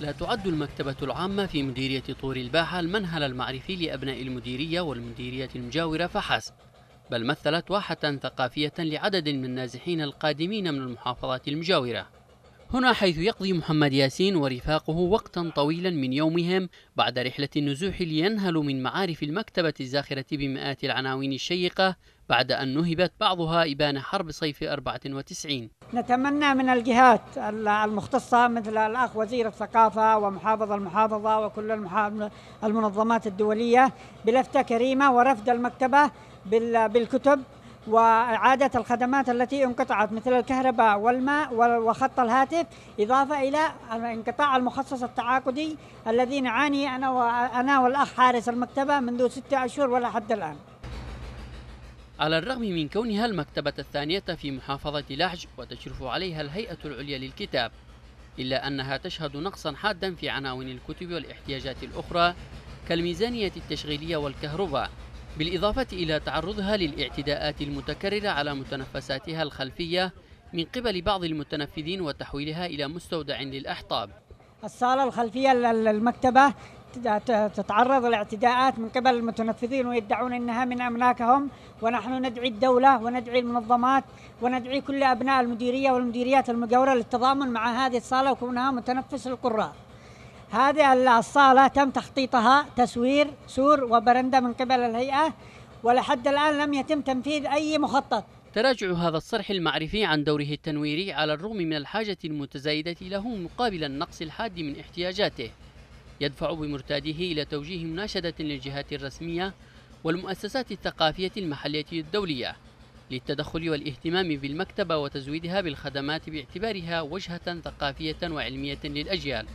لا تعد المكتبة العامة في مديرية طور الباحة المنهل المعرفي لأبناء المديرية والمديرية المجاورة فحسب بل مثلت واحة ثقافية لعدد من النازحين القادمين من المحافظات المجاورة هنا حيث يقضي محمد ياسين ورفاقه وقتا طويلا من يومهم بعد رحلة النزوح لينهل من معارف المكتبة الزاخرة بمئات العناوين الشيقة بعد أن نهبت بعضها إبان حرب صيف 94 نتمنى من الجهات المختصة مثل الأخ وزير الثقافة ومحافظ المحافظة وكل المنظمات الدولية بلفتة كريمة ورفد المكتبة بالكتب وإعادة الخدمات التي انقطعت مثل الكهرباء والماء وخط الهاتف إضافة إلى انقطاع المخصص التعاقدي الذي نعاني أنا وأنا والأخ حارس المكتبة منذ ستة أشهر ولا حد الآن على الرغم من كونها المكتبة الثانية في محافظة لحج وتشرف عليها الهيئة العليا للكتاب إلا أنها تشهد نقصا حادا في عناوين الكتب والاحتياجات الأخرى كالميزانية التشغيلية والكهرباء بالإضافة إلى تعرضها للاعتداءات المتكررة على متنفساتها الخلفية من قبل بعض المتنفذين وتحويلها إلى مستودع للأحطاب الصالة الخلفية للمكتبة تتعرض لاعتداءات من قبل المتنفذين ويدعون انها من املاكهم ونحن ندعي الدوله وندعي المنظمات وندعي كل ابناء المديريه والمديريات المجاوره للتضامن مع هذه الصاله وكونها متنفس للقراء. هذه الصالة تم تخطيطها تسوير سور وبرندة من قبل الهيئة ولحد الآن لم يتم تنفيذ أي مخطط تراجع هذا الصرح المعرفي عن دوره التنويري على الرغم من الحاجة المتزايدة له مقابل النقص الحاد من احتياجاته يدفع بمرتاده إلى توجيه مناشدة للجهات الرسمية والمؤسسات الثقافية المحلية الدولية للتدخل والاهتمام بالمكتبة وتزويدها بالخدمات باعتبارها وجهة ثقافية وعلمية للأجيال